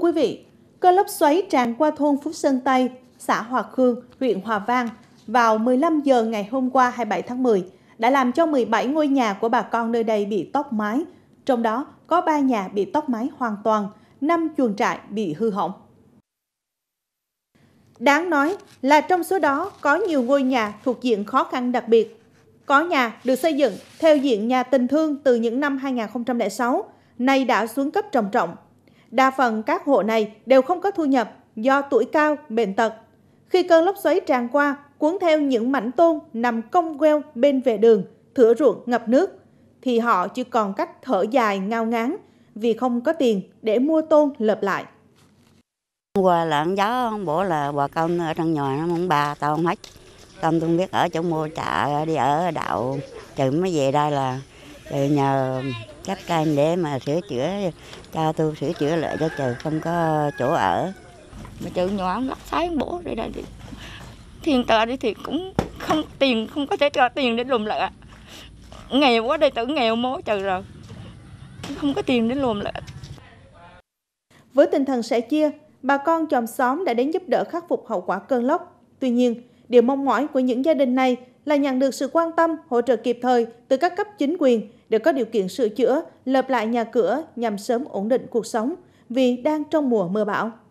quý vị, cơn lốc xoáy tràn qua thôn Phúc Sơn Tây, xã Hòa Khương, huyện Hòa Vang vào 15 giờ ngày hôm qua 27 tháng 10 đã làm cho 17 ngôi nhà của bà con nơi đây bị tốc mái, trong đó có 3 nhà bị tốc mái hoàn toàn, 5 chuồng trại bị hư hỏng. Đáng nói là trong số đó có nhiều ngôi nhà thuộc diện khó khăn đặc biệt. Có nhà được xây dựng theo diện nhà tình thương từ những năm 2006, nay đã xuống cấp trầm trọng Đa phần các hộ này đều không có thu nhập do tuổi cao, bệnh tật. Khi cơn lốc xoáy tràn qua, cuốn theo những mảnh tôn nằm cong queo bên vệ đường, thửa ruộng ngập nước, thì họ chỉ còn cách thở dài ngao ngán vì không có tiền để mua tôn lợp lại. Qua lợn gió bổ là bà con ở trong nhà nó muốn bà tao không hết. Tao tôi biết ở chỗ mua trà đi ở đạo trừ mới về đây là nhờ chấp canh để mà sửa chữa cho tôi sửa chữa lại cho trời không có chỗ ở mà chữ nhỏ lắc sái bố đây đây đi thiên tờ đi thì cũng không tiền không có thể cho tiền để lùm lại nghèo quá đây tự nghèo mố trời rồi không có tiền để lùm lại với tinh thần sẻ chia bà con chòm xóm đã đến giúp đỡ khắc phục hậu quả cơn lốc tuy nhiên điều mong mỏi của những gia đình này là nhận được sự quan tâm, hỗ trợ kịp thời từ các cấp chính quyền để có điều kiện sửa chữa, lập lại nhà cửa nhằm sớm ổn định cuộc sống vì đang trong mùa mưa bão.